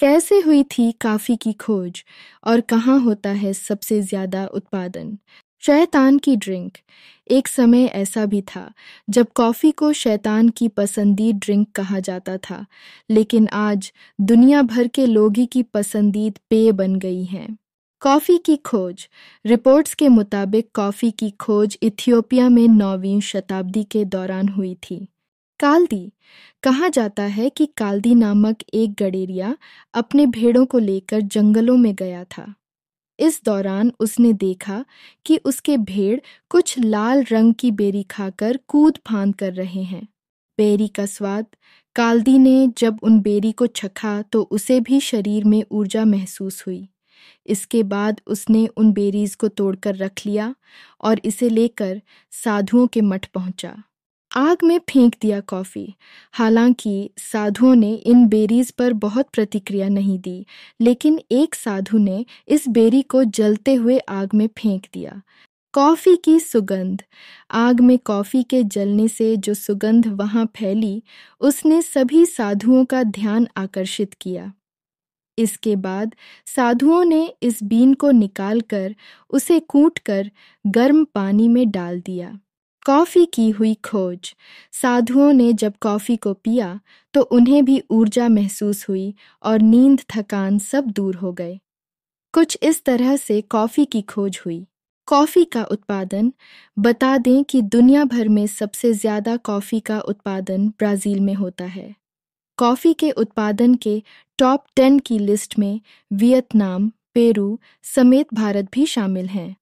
कैसे हुई थी काफ़ी की खोज और कहाँ होता है सबसे ज़्यादा उत्पादन शैतान की ड्रिंक एक समय ऐसा भी था जब कॉफ़ी को शैतान की पसंदीद ड्रिंक कहा जाता था लेकिन आज दुनिया भर के लोग ही की पसंदीद पेय बन गई हैं कॉफ़ी की खोज रिपोर्ट्स के मुताबिक कॉफ़ी की खोज इथियोपिया में नौवीं शताब्दी के दौरान हुई थी कालदी कहा जाता है कि कालदी नामक एक गडेरिया अपने भेड़ों को लेकर जंगलों में गया था इस दौरान उसने देखा कि उसके भेड़ कुछ लाल रंग की बेरी खाकर कूद फांद कर रहे हैं बेरी का स्वाद कालदी ने जब उन बेरी को छखा तो उसे भी शरीर में ऊर्जा महसूस हुई इसके बाद उसने उन बेरीज को तोड़कर रख लिया और इसे लेकर साधुओं के मठ पहुंचा आग में फेंक दिया कॉफ़ी हालांकि साधुओं ने इन बेरीज पर बहुत प्रतिक्रिया नहीं दी लेकिन एक साधु ने इस बेरी को जलते हुए आग में फेंक दिया कॉफ़ी की सुगंध आग में कॉफ़ी के जलने से जो सुगंध वहां फैली उसने सभी साधुओं का ध्यान आकर्षित किया इसके बाद साधुओं ने इस बीन को निकालकर उसे कूटकर गर्म पानी में डाल दिया कॉफ़ी की हुई खोज साधुओं ने जब कॉफ़ी को पिया तो उन्हें भी ऊर्जा महसूस हुई और नींद थकान सब दूर हो गए कुछ इस तरह से कॉफ़ी की खोज हुई कॉफ़ी का उत्पादन बता दें कि दुनिया भर में सबसे ज़्यादा कॉफ़ी का उत्पादन ब्राज़ील में होता है कॉफ़ी के उत्पादन के टॉप टेन की लिस्ट में वियतनाम पेरू समेत भारत भी शामिल हैं